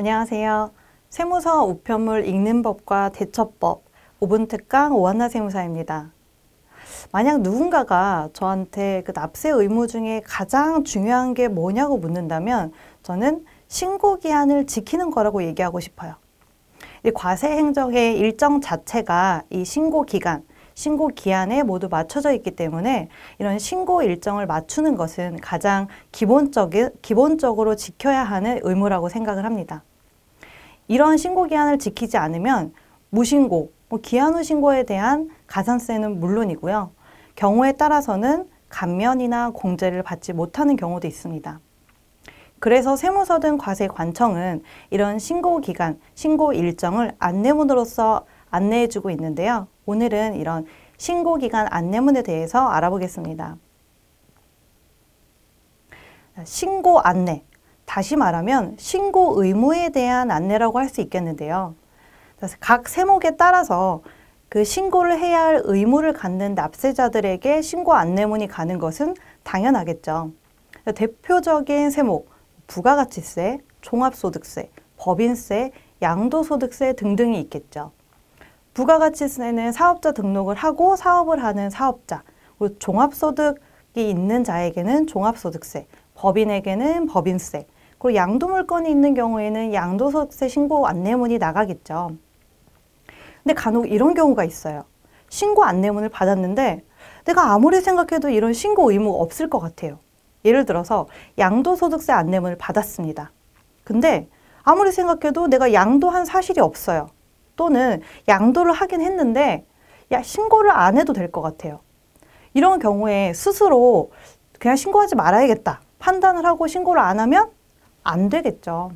안녕하세요. 세무서 우편물 읽는 법과 대처법 5분 특강 오한나 세무사입니다. 만약 누군가가 저한테 그 납세 의무 중에 가장 중요한 게 뭐냐고 묻는다면 저는 신고 기한을 지키는 거라고 얘기하고 싶어요. 이 과세 행적의 일정 자체가 이 신고 기간, 신고 기한에 모두 맞춰져 있기 때문에 이런 신고 일정을 맞추는 것은 가장 기본적인, 기본적으로 지켜야 하는 의무라고 생각을 합니다. 이런 신고 기한을 지키지 않으면 무신고, 뭐 기한 후 신고에 대한 가산세는 물론이고요. 경우에 따라서는 감면이나 공제를 받지 못하는 경우도 있습니다. 그래서 세무서 등 과세 관청은 이런 신고 기간, 신고 일정을 안내문으로서 안내해주고 있는데요. 오늘은 이런 신고 기간 안내문에 대해서 알아보겠습니다. 신고 안내, 다시 말하면 신고 의무에 대한 안내라고 할 수 있겠는데요. 각 세목에 따라서 그 신고를 해야 할 의무를 갖는 납세자들에게 신고 안내문이 가는 것은 당연하겠죠. 대표적인 세목, 부가가치세, 종합소득세, 법인세, 양도소득세 등등이 있겠죠. 부가가치세는 사업자 등록을 하고 사업을 하는 사업자, 그리고 종합소득이 있는 자에게는 종합소득세, 법인에게는 법인세, 그리고 양도 물건이 있는 경우에는 양도소득세 신고 안내문이 나가겠죠. 근데 간혹 이런 경우가 있어요. 신고 안내문을 받았는데 내가 아무리 생각해도 이런 신고 의무가 없을 것 같아요. 예를 들어서 양도소득세 안내문을 받았습니다. 근데 아무리 생각해도 내가 양도한 사실이 없어요. 또는 양도를 하긴 했는데 야 신고를 안 해도 될 것 같아요. 이런 경우에 스스로 그냥 신고하지 말아야겠다 판단을 하고 신고를 안 하면 안 되겠죠.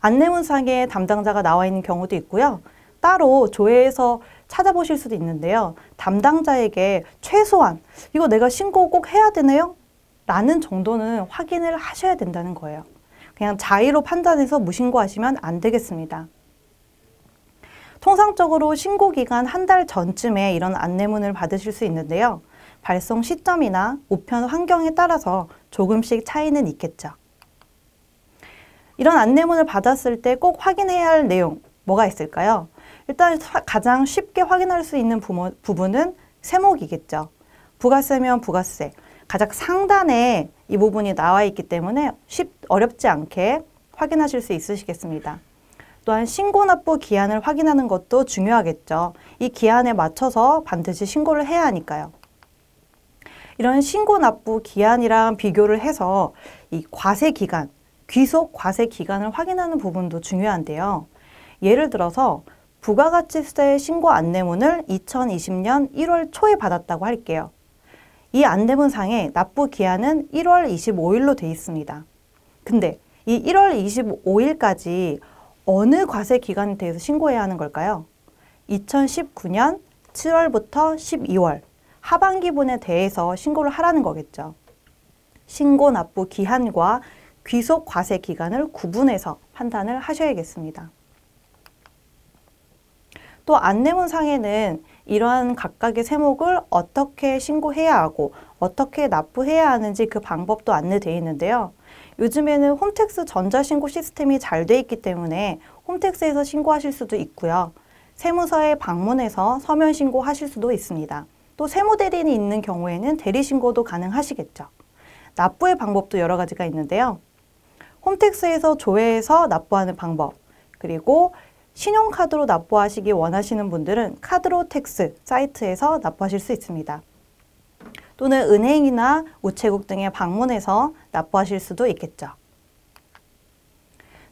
안내문상에 담당자가 나와 있는 경우도 있고요. 따로 조회해서 찾아보실 수도 있는데요. 담당자에게 최소한 이거 내가 신고 꼭 해야 되네요? 라는 정도는 확인을 하셔야 된다는 거예요. 그냥 자의로 판단해서 무신고하시면 안 되겠습니다. 통상적으로 신고 기간 한 달 전쯤에 이런 안내문을 받으실 수 있는데요. 발송 시점이나 우편 환경에 따라서 조금씩 차이는 있겠죠. 이런 안내문을 받았을 때 꼭 확인해야 할 내용 뭐가 있을까요? 일단 가장 쉽게 확인할 수 있는 부분은 세목이겠죠. 부가세면 부가세. 가장 상단에 이 부분이 나와 있기 때문에 쉽, 어렵지 않게 확인하실 수 있으시겠습니다. 또한 신고 납부 기한을 확인하는 것도 중요하겠죠. 이 기한에 맞춰서 반드시 신고를 해야 하니까요. 이런 신고 납부 기한이랑 비교를 해서 이 과세 기간, 귀속 과세 기간을 확인하는 부분도 중요한데요. 예를 들어서 부가가치세 신고 안내문을 2020년 1월 초에 받았다고 할게요. 이 안내문상에 납부 기한은 1월 25일로 되어 있습니다. 근데 이 1월 25일까지 어느 과세 기간에 대해서 신고해야 하는 걸까요? 2019년 7월부터 12월 하반기분에 대해서 신고를 하라는 거겠죠. 신고 납부 기한과 귀속 과세 기간을 구분해서 판단을 하셔야겠습니다. 또 안내문 상에는 이러한 각각의 세목을 어떻게 신고해야 하고 어떻게 납부해야 하는지 그 방법도 안내되어 있는데요. 요즘에는 홈택스 전자신고 시스템이 잘 되어 있기 때문에 홈택스에서 신고하실 수도 있고요. 세무서에 방문해서 서면 신고하실 수도 있습니다. 또 세무대리인이 있는 경우에는 대리신고도 가능하시겠죠. 납부의 방법도 여러 가지가 있는데요. 홈택스에서 조회해서 납부하는 방법 그리고 신용카드로 납부하시기 원하시는 분들은 카드로택스 사이트에서 납부하실 수 있습니다. 또는 은행이나 우체국 등에 방문해서 납부하실 수도 있겠죠.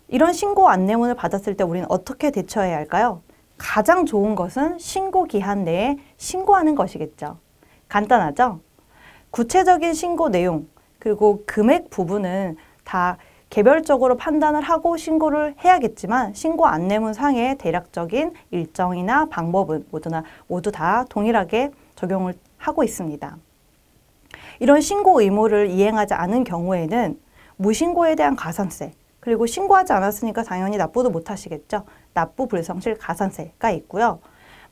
이런 신고 안내문을 받았을 때 우리는 어떻게 대처해야 할까요? 가장 좋은 것은 신고 기한 내에 신고하는 것이겠죠. 간단하죠? 구체적인 신고 내용 그리고 금액 부분은 다 개별적으로 판단을 하고 신고를 해야겠지만 신고 안내문 상의 대략적인 일정이나 방법은 모두나 모두 다 동일하게 적용을 하고 있습니다. 이런 신고 의무를 이행하지 않은 경우에는 무신고에 대한 가산세 그리고 신고하지 않았으니까 당연히 납부도 못 하시겠죠. 납부 불성실 가산세가 있고요.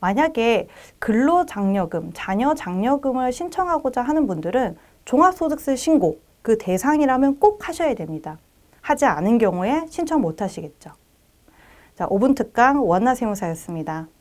만약에 근로장려금, 자녀장려금을 신청하고자 하는 분들은 종합소득세 신고 그 대상이라면 꼭 하셔야 됩니다. 하지 않은 경우에 신청 못 하시겠죠. 자, 5분 특강 원나 세무사였습니다.